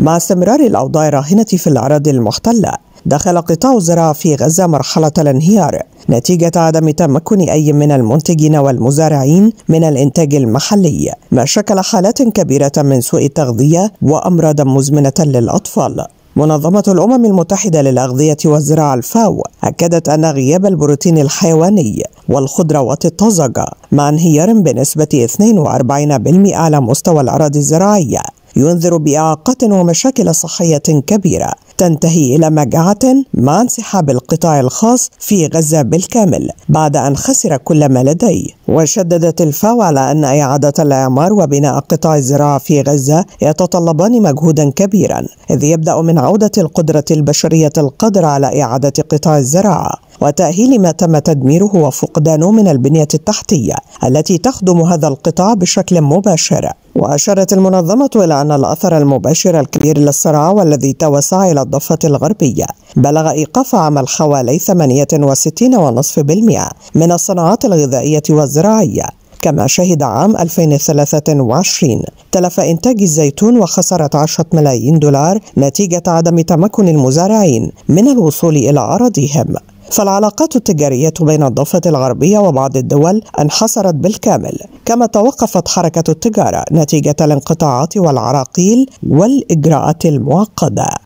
مع استمرار الأوضاع الراهنة في الأراضي المحتلة دخل قطاع الزراعة في غزة مرحلة الانهيار نتيجة عدم تمكن أي من المنتجين والمزارعين من الإنتاج المحلي ما شكل حالات كبيرة من سوء التغذية وأمراض مزمنة للأطفال منظمة الأمم المتحدة للأغذية والزراعة الفاو أكدت أن غياب البروتين الحيواني والخضروات الطازجة مع انهيار بنسبة 42% على مستوى الأراضي الزراعية ينذر بإعاقة ومشاكل صحية كبيرة تنتهي إلى مجاعة مع انسحاب القطاع الخاص في غزة بالكامل بعد أن خسر كل ما لديه وشددت الفاو على أن إعادة الإعمار وبناء قطاع الزراعة في غزة يتطلبان مجهودا كبيرا إذ يبدأ من عودة القدرة البشرية القادرة على إعادة قطاع الزراعة وتأهيل ما تم تدميره وفقدانه من البنية التحتية التي تخدم هذا القطاع بشكل مباشر وأشارت المنظمة إلى أن الأثر المباشر الكبير للصراع والذي توسع إلى الضفة الغربية بلغ إيقاف عمل حوالي 68.5% من الصناعات الغذائية والزراعية كما شهد عام 2023 تلف إنتاج الزيتون وخسارة 10 ملايين دولار نتيجة عدم تمكن المزارعين من الوصول إلى أراضيهم فالعلاقات التجارية بين الضفة الغربية وبعض الدول انحسرت بالكامل كما توقفت حركة التجارة نتيجة الانقطاعات والعراقيل والإجراءات المعقدة